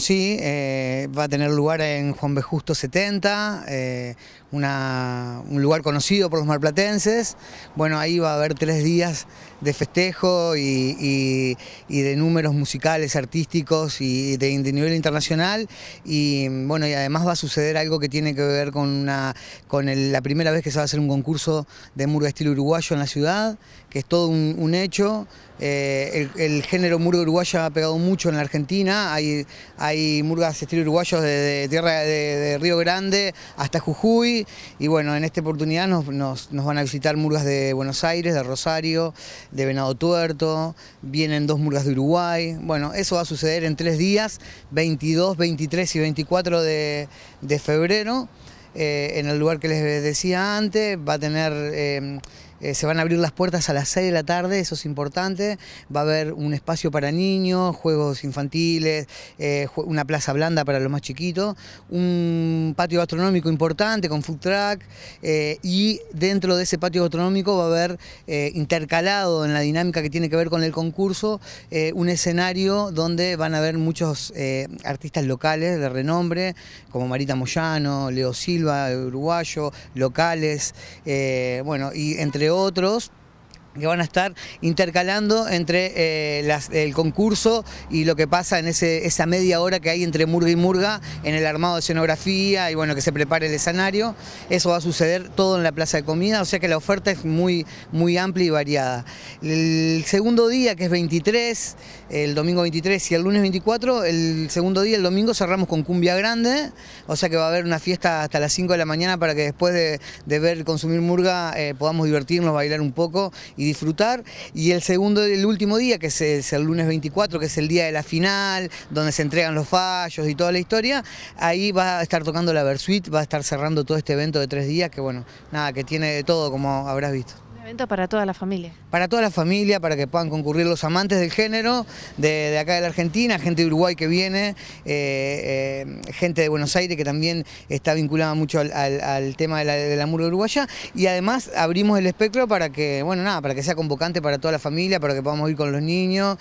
sí, eh, va a tener lugar en Juan B. Justo 70, eh, un lugar conocido por los marplatenses. Bueno, ahí va a haber tres días de festejo y, de números musicales, artísticos y de, nivel internacional. Y bueno, y además va a suceder algo que tiene que ver con, la primera vez que se va a hacer un concurso de muro de estilo uruguayo en la ciudad, que es todo un hecho. Eh, el, género murga uruguaya ha pegado mucho en la Argentina, hay, hay murgas estilo uruguayos desde tierra de, Río Grande hasta Jujuy, y bueno, en esta oportunidad nos, van a visitar murgas de Buenos Aires, de Rosario, de Venado Tuerto, vienen dos murgas de Uruguay, bueno, eso va a suceder en tres días, 22, 23 y 24 de, febrero, eh, en el lugar que les decía antes, va a tener... Eh, eh, se van a abrir las puertas a las 6 de la tarde, eso es importante. Va a haber un espacio para niños, juegos infantiles, eh, una plaza blanda para los más chiquitos, un patio gastronómico importante con food truck eh, y dentro de ese patio gastronómico va a haber intercalado en la dinámica que tiene que ver con el concurso un escenario donde van a haber muchos artistas locales de renombre como Marita Moyano, Leo Silva, uruguayo, locales, bueno, y entre otros, que van a estar intercalando entre eh, el concurso y lo que pasa en ese, esa media hora que hay entre murga y murga en el armado de escenografía y bueno, que se prepare el escenario. Eso va a suceder todo en la plaza de comida, o sea que la oferta es muy, muy amplia y variada. El segundo día, que es 23, el domingo 23 y el lunes 24, el segundo día, el domingo, cerramos con Cumbia Grande, o sea que va a haber una fiesta hasta las 5 de la mañana para que después de, de ver consumir murga eh, podamos divertirnos, bailar un poco y disfrutar. Y el segundo, el último día, que es, el lunes 24, que es el día de la final, donde se entregan los fallos y toda la historia, ahí va a estar tocando la Versuit, va a estar cerrando todo este evento de tres días, que bueno, nada, que tiene de todo, como habrás visto evento para toda la familia. Para toda la familia, para que puedan concurrir los amantes del género de, acá de la Argentina, gente de Uruguay que viene, eh, eh, gente de Buenos Aires que también está vinculada mucho al, tema de la, muro uruguaya. Y además abrimos el espectro para que, bueno, nada, para que sea convocante para toda la familia, para que podamos ir con los niños